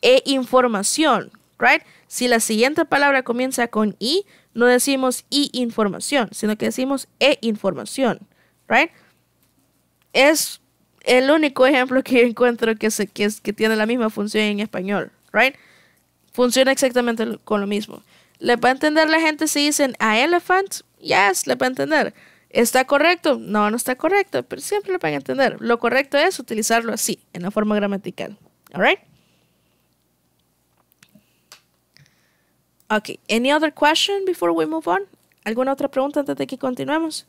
e información, right? Si la siguiente palabra comienza con I, no decimos I información, sino que decimos E información, right? Es el único ejemplo que yo encuentro que, se, tiene la misma función en español, right? Funciona exactamente con lo mismo. ¿Le va a entender la gente si dicen a elephant? Yes, le va a entender. ¿Está correcto? No, no está correcto, pero siempre le van a entender. Lo correcto es utilizarlo así, en la forma gramatical. Alright? Ok, any other question before we move on? ¿Alguna otra pregunta antes de que continuemos?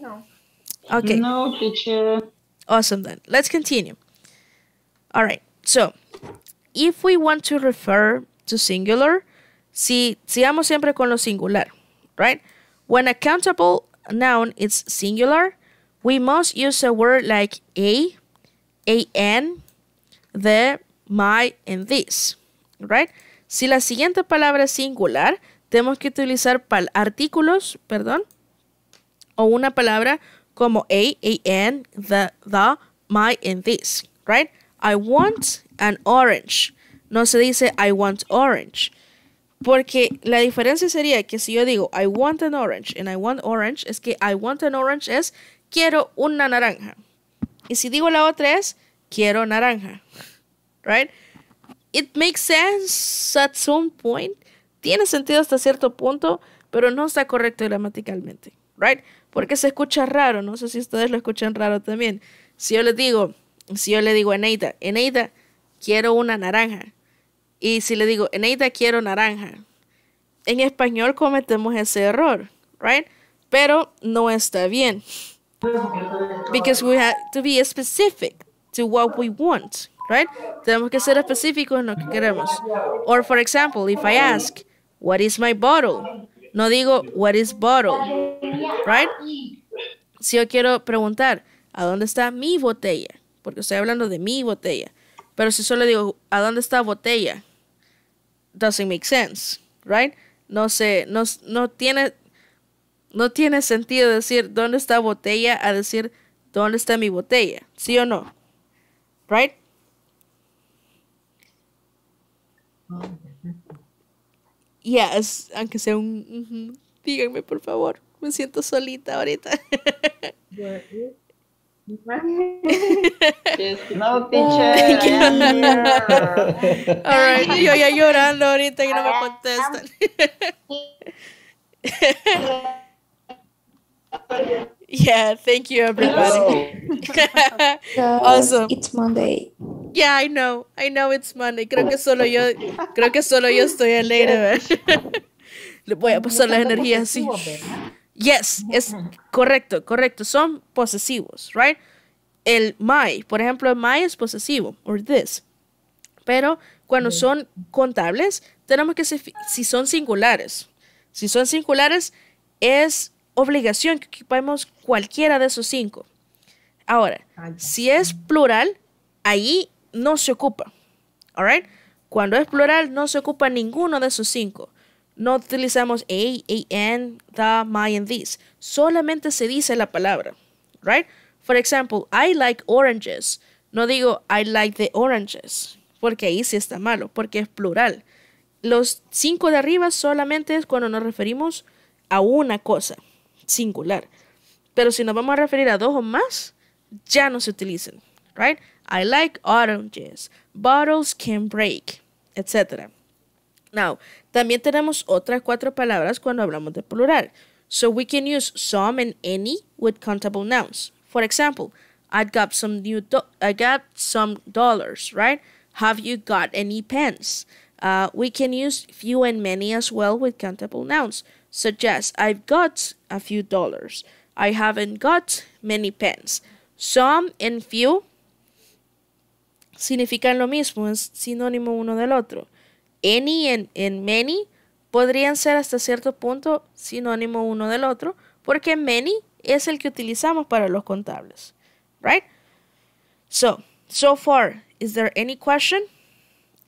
No. Okay. No, teacher. Awesome then. Let's continue. All right. So, if we want to refer to singular, si sigamos siempre con lo singular, right? When a countable noun is singular, we must use a word like a, an, the, my, and this, right? Si la siguiente palabra es singular, tenemos que utilizar artículos, perdón, o una palabra como a, a, and, the, the, my, and this, right? I want an orange. No se dice I want orange. Porque la diferencia sería que si yo digo I want an orange and I want orange, es que I want an orange es quiero una naranja. Y si digo la otra es quiero naranja. Right? It makes sense at some point. Tiene sentido hasta cierto punto, pero no está correcto gramaticalmente. Right? porque se escucha raro, no sé si ustedes lo escuchan raro también. Si yo le digo, si yo le digo a Neida, Eneida, quiero una naranja. Y si le digo, Eneida, quiero naranja. En español cometemos ese error, right? Pero no está bien. Because we have to be specific to what we want, right? Tenemos que ser específicos en lo que queremos. Or for example, if I ask, what is my bottle? No digo, what is bottle? Right? Si yo quiero preguntar, ¿a dónde está mi botella? Porque estoy hablando de mi botella. Pero si solo digo, ¿a dónde está botella? Doesn't make sense, right? No sé, no, no tiene, no tiene sentido decir dónde está botella a decir dónde está mi botella, ¿sí o no? Right? Oh, yes, aunque sea un, díganme por favor, me siento solita ahorita. no, Yo ya llorando ahorita y no me contestan. yeah, thank you everybody. awesome. It's Monday. Yeah, I know, I know it's Monday. Creo que solo yo, creo que solo yo estoy alegre, Le voy a pasar las energías así. Yes, es correcto, correcto. Son posesivos, right? El my, por ejemplo, my es posesivo, or this. Pero cuando son contables, tenemos que si son singulares. Si son singulares, es obligación que ocupemos cualquiera de esos cinco. Ahora, ah, si es plural, ahí no se ocupa. right? Cuando es plural, no se ocupa ninguno de esos cinco. No utilizamos a, an, the, my, and these. Solamente se dice la palabra. Right? For example, I like oranges. No digo I like the oranges. Porque ahí sí está malo, porque es plural. Los cinco de arriba solamente es cuando nos referimos a una cosa, singular. Pero si nos vamos a referir a dos o más, ya no se utilizan. right? I like oranges, bottles can break, etc. Now, también tenemos otras cuatro palabras cuando hablamos de plural. So we can use some and any with countable nouns. For example, I got some new I got some dollars, right? Have you got any pens? Uh, we can use few and many as well with countable nouns, such as I've got a few dollars. I haven't got many pens. Some and few significan lo mismo, es sinónimo uno del otro. Any en, en many podrían ser hasta cierto punto sinónimo uno del otro, porque many es el que utilizamos para los contables. Right? So, so far, is there any question?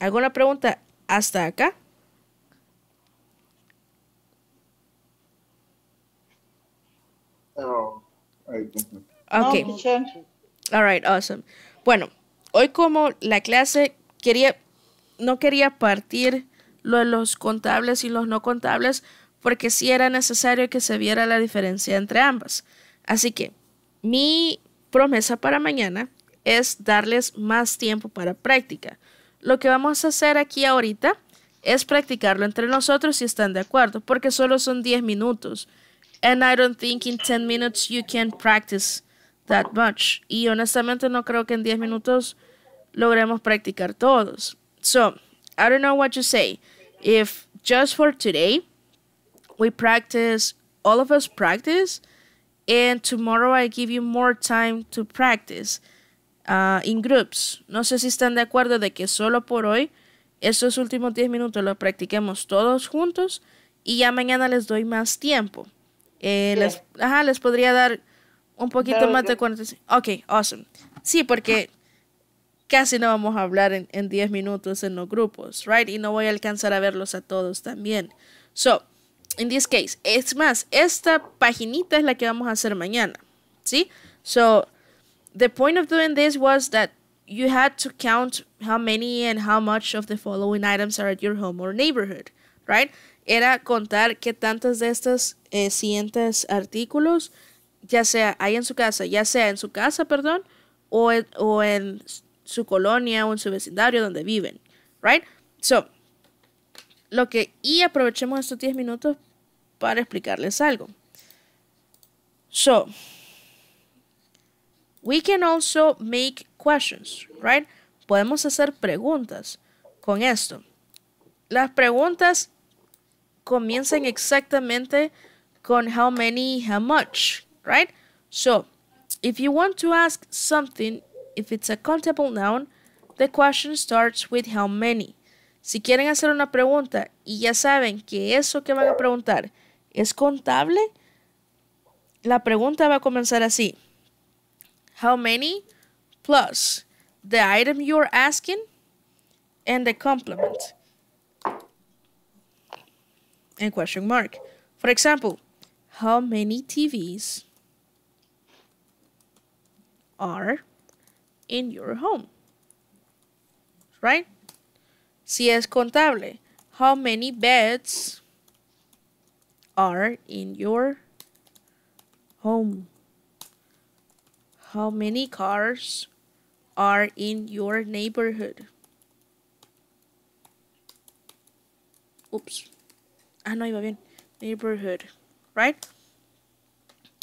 ¿Alguna pregunta hasta acá? Oh, okay. All right, awesome. Bueno, hoy como la clase quería, no quería partir lo de los contables y los no contables porque sí era necesario que se viera la diferencia entre ambas. Así que mi promesa para mañana es darles más tiempo para práctica. Lo que vamos a hacer aquí ahorita es practicarlo entre nosotros si están de acuerdo, porque solo son 10 minutos. And I don't think in 10 minutes you can practice that much. Y honestamente no creo que en 10 minutos logremos practicar todos. So, I don't know what you say. If just for today we practice, all of us practice, and tomorrow I give you more time to practice uh, in groups. No sé si están de acuerdo de que solo por hoy, estos últimos 10 minutos los practiquemos todos juntos y ya mañana les doy más tiempo. Eh, les, ajá, les podría dar un poquito más de Ok, awesome. Sí, porque casi no vamos a hablar en, 10 minutos en los grupos, right? Y no voy a alcanzar a verlos a todos también. So, in this case, es más, esta paginita es la que vamos a hacer mañana, ¿sí? So, the point of doing this was that you had to count how many and how much of the following items are at your home or neighborhood, right? Era contar qué tantas de estos eh, siguientes artículos ya sea ahí en su casa, ya sea en su casa, perdón, o en, su colonia o en su vecindario donde viven, right? So, lo que, y aprovechemos estos 10 minutos para explicarles algo. So, we can also make questions, right? Podemos hacer preguntas con esto. Las preguntas comienzan exactamente con how many, how much, right? So, if you want to ask something, if it's a countable noun, the question starts with how many. Si quieren hacer una pregunta y ya saben que eso que van a preguntar es contable, la pregunta va a comenzar así. How many plus the item you're asking and the complement. And question mark. For example, how many TVs are in your home. Right? Si es contable, how many beds are in your home? How many cars are in your neighborhood? Oops. Ah, no iba bien. Neighborhood, right?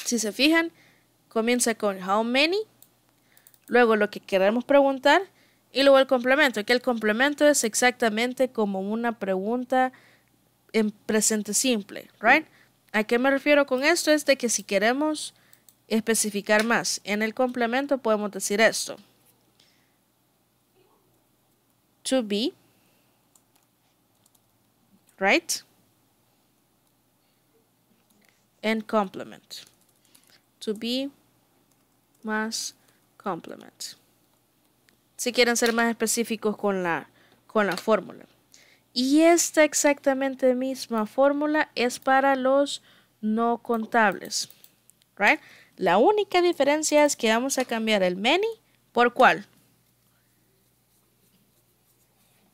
Si se fijan, comienza con how many luego lo que queremos preguntar y luego el complemento, que el complemento es exactamente como una pregunta en presente simple, right? ¿A qué me refiero con esto? Es de que si queremos especificar más en el complemento podemos decir esto. To be, right? En complement. To be más complement. Si quieren ser más específicos con la, con la fórmula. Y esta exactamente misma fórmula es para los no contables. Right? La única diferencia es que vamos a cambiar el many por cuál.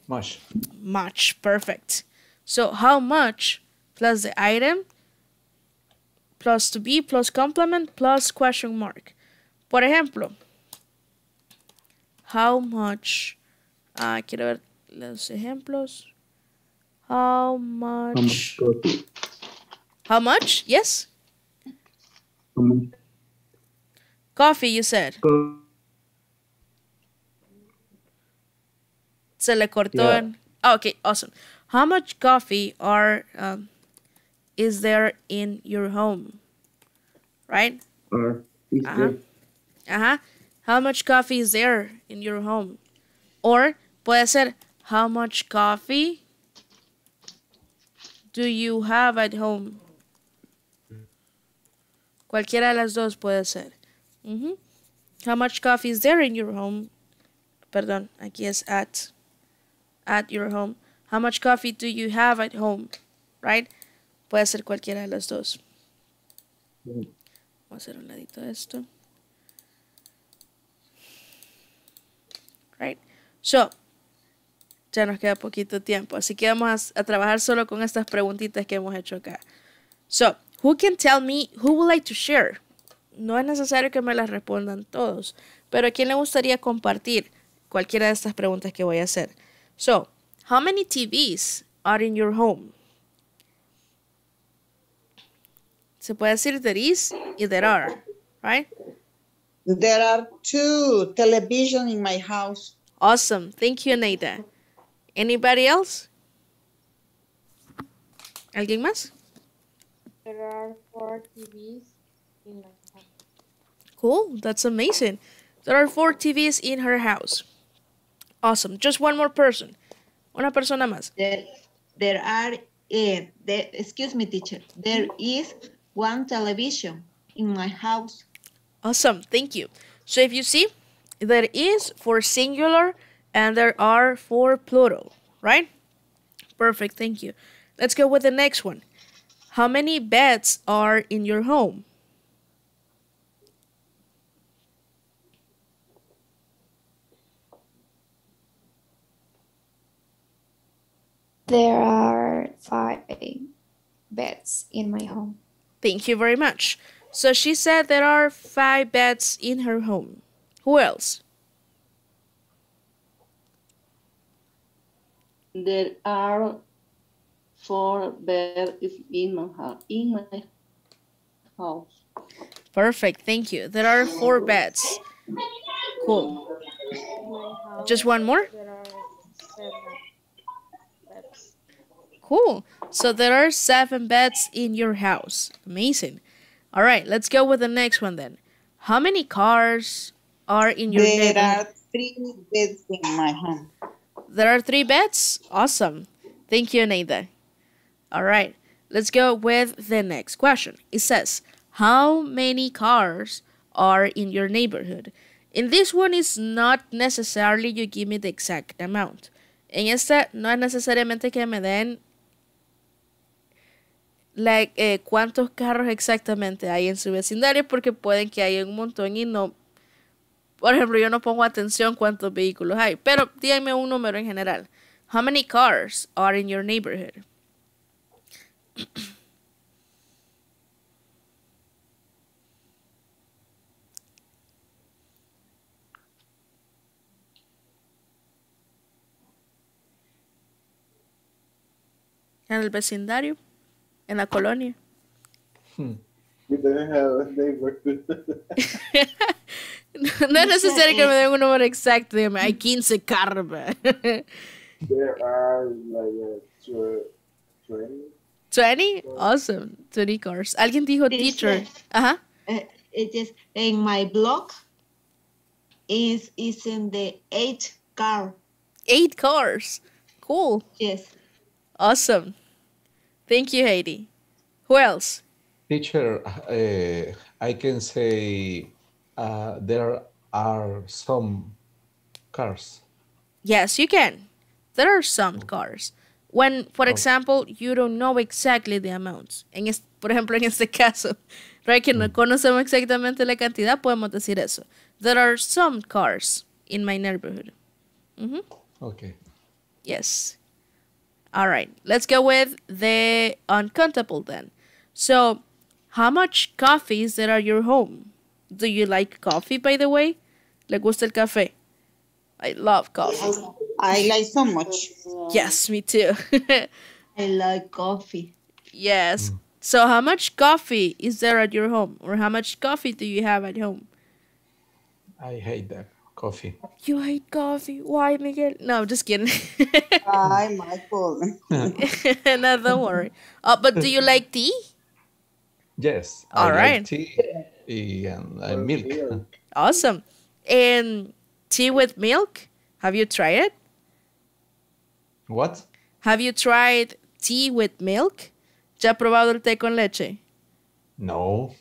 Much. Much, perfect. So how much plus the item plus to be plus complement plus question mark. Por ejemplo, how much ah, quiero ver los ejemplos how much how much yes coffee you said se le cortó yeah. oh, okay awesome how much coffee are um, is there in your home right uh, uh-huh. uh-huh how much coffee is there in your home? Or puede ser How much coffee do you have at home? Cualquiera de las dos puede ser. Mm -hmm. How much coffee is there in your home? Perdón, aquí es at. At your home. How much coffee do you have at home? Right? Puede ser cualquiera de las dos. Mm-hmm. Vamos a hacer un ladito de esto. right? So, ya nos queda poquito tiempo, así que vamos a, trabajar solo con estas preguntitas que hemos hecho acá. So, who can tell me who would like to share? No es necesario que me las respondan todos, pero ¿a quién le gustaría compartir cualquiera de estas preguntas que voy a hacer? So, how many TVs are in your home? Se puede decir there is y there are, right? There are two television in my house. Awesome. Thank you, Neida. Anybody else? ¿Alguien más? There are four TVs in my house. Cool. That's amazing. There are four TVs in her house. Awesome. Just one more person. Una persona más. There, there are, uh, there, excuse me, teacher. There is one television in my house. Awesome, thank you. So if you see, there is for singular and there are for plural, right? Perfect, thank you. Let's go with the next one. How many beds are in your home? There are five beds in my home. Thank you very much. So she said there are five beds in her home. Who else? There are four beds in my, house. Perfect, thank you. There are four beds. Cool. Just one more? Cool. So there are seven beds in your house. Amazing. All right, let's go with the next one then. How many cars are in your There neighborhood? are three beds in my home. There are three beds? Awesome. Thank you, Neida. All right, let's go with the next question. It says, How many cars are in your neighborhood? In this one, it's not necessarily you give me the exact amount. En esta, no es necesariamente que me den Eh, cuántos carros exactamente hay en su vecindario, porque pueden que haya un montón y no. Por ejemplo, yo no pongo atención cuántos vehículos hay, pero díganme un número en general. How many cars are in your neighborhood? en el vecindario en la colonia. Hmm. no, es necesario que me den un número exacto, hay 15 carros There 20. 20? Uh, awesome. 20 cars. Alguien dijo teacher. Ajá. mi eh, it is in my blog is is in the eight car. Eight cars. Cool. Yes. Awesome. Thank you, Heidi. Who else? Teacher, eh, I can say uh, there are some cars. Yes, you can. There are some oh. cars. When, for oh. example, you don't know exactly the amounts. En es, por ejemplo, en este caso, right, que no mm. conocemos exactamente la cantidad, podemos decir eso. There are some cars in my neighborhood. Mm-hmm. Okay. Yes. All right, let's go with the uncountable then. So, how much coffees there at your home? Do you like coffee, by the way? ¿Le gusta el café? I love coffee. I like so much. Yes, me too. I like coffee. Yes. Mm. So how much coffee is there at your home? Or how much coffee do you have at home? I hate that coffee. You hate coffee. Why, Miguel? No, I'm just kidding. Hi, Michael. no, don't worry. Uh, but do you like tea? Yes. All I right. Like tea and uh, milk. Awesome. And tea with milk? Have you tried it? What? Have you tried tea with milk? ¿Ya probado el té con leche? No.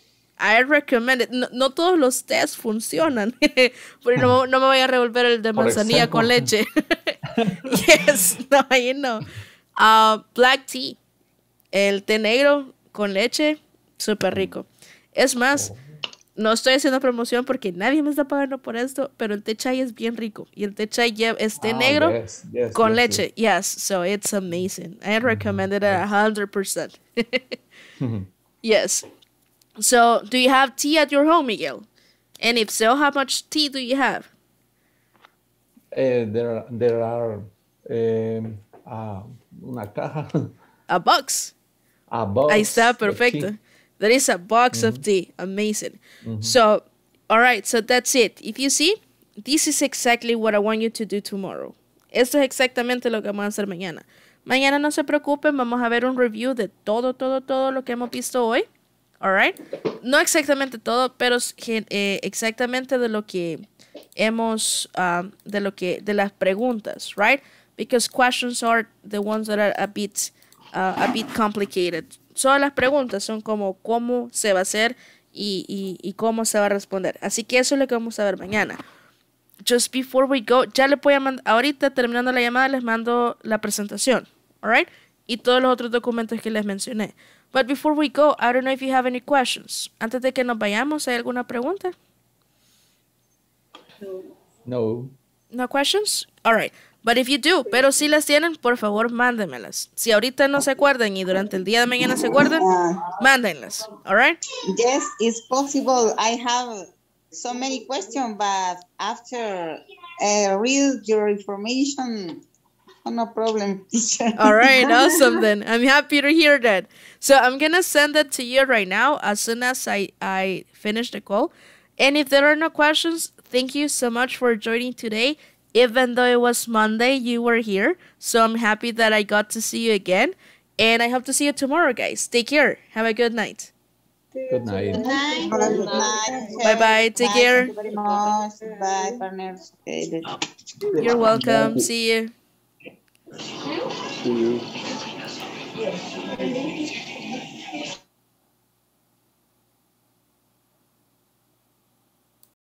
I recommend it. No, todos los tests funcionan. Pero no, me voy a revolver el de manzanilla con leche. yes, no, ahí no. Ah, black tea. El té negro con leche, súper rico. Es más, oh. no estoy haciendo promoción porque nadie me está pagando por esto, pero el té chai es bien rico. Y el té chai es té ah, negro con leche. Yes. so it's amazing. I recommend it 100%. Mm-hmm. yes. So, do you have tea at your home, Miguel? And if so, how much tea do you have? Uh, there, are, there are um, uh, una caja. A box. A box. Ahí está, perfecto. There is a box mm -hmm. of mm-hmm. tea. Amazing. Mm -hmm. So, all right, so that's it. If you see, this is exactly what I want you to do tomorrow. Esto es exactamente lo que vamos a hacer mañana. Mañana no se preocupen, vamos a ver un review de todo, todo, todo lo que hemos visto hoy. Alright. No exactamente todo, pero eh, exactamente de lo que hemos, um, de lo que, de las preguntas, right? Because questions are the ones that are a bit, uh, a bit complicated. Solo las preguntas son como cómo se va a hacer y, cómo se va a responder. Así que eso es lo que vamos a ver mañana just before we go, ya le voy a mandar, ahorita terminando la llamada les mando la presentación, alright? Y todos los otros documentos que les mencioné. But before we go, I don't know if you have any questions. Antes de que nos vayamos, ¿hay alguna pregunta? No. No questions? All right. But if you do, pero si las tienen, por favor, mándenmelas. Si ahorita no se acuerdan y durante el día de mañana se acuerdan, mándenlas. All right? Yes, it's possible. I have so many questions, but after uh, read your information, Oh, no problem. All right, awesome then. I'm happy to hear that. So I'm gonna send that to you right now as soon as I, I finish the call. And if there are no questions, thank you so much for joining today. Even though it was Monday, you were here. So I'm happy that I got to see you again. And I hope to see you tomorrow, guys. Take care. Have a good night. Good night. Good night. Bye bye. Take bye. care. Bye, partners. You're welcome. See you. See hmm? you. Hmm. Yes.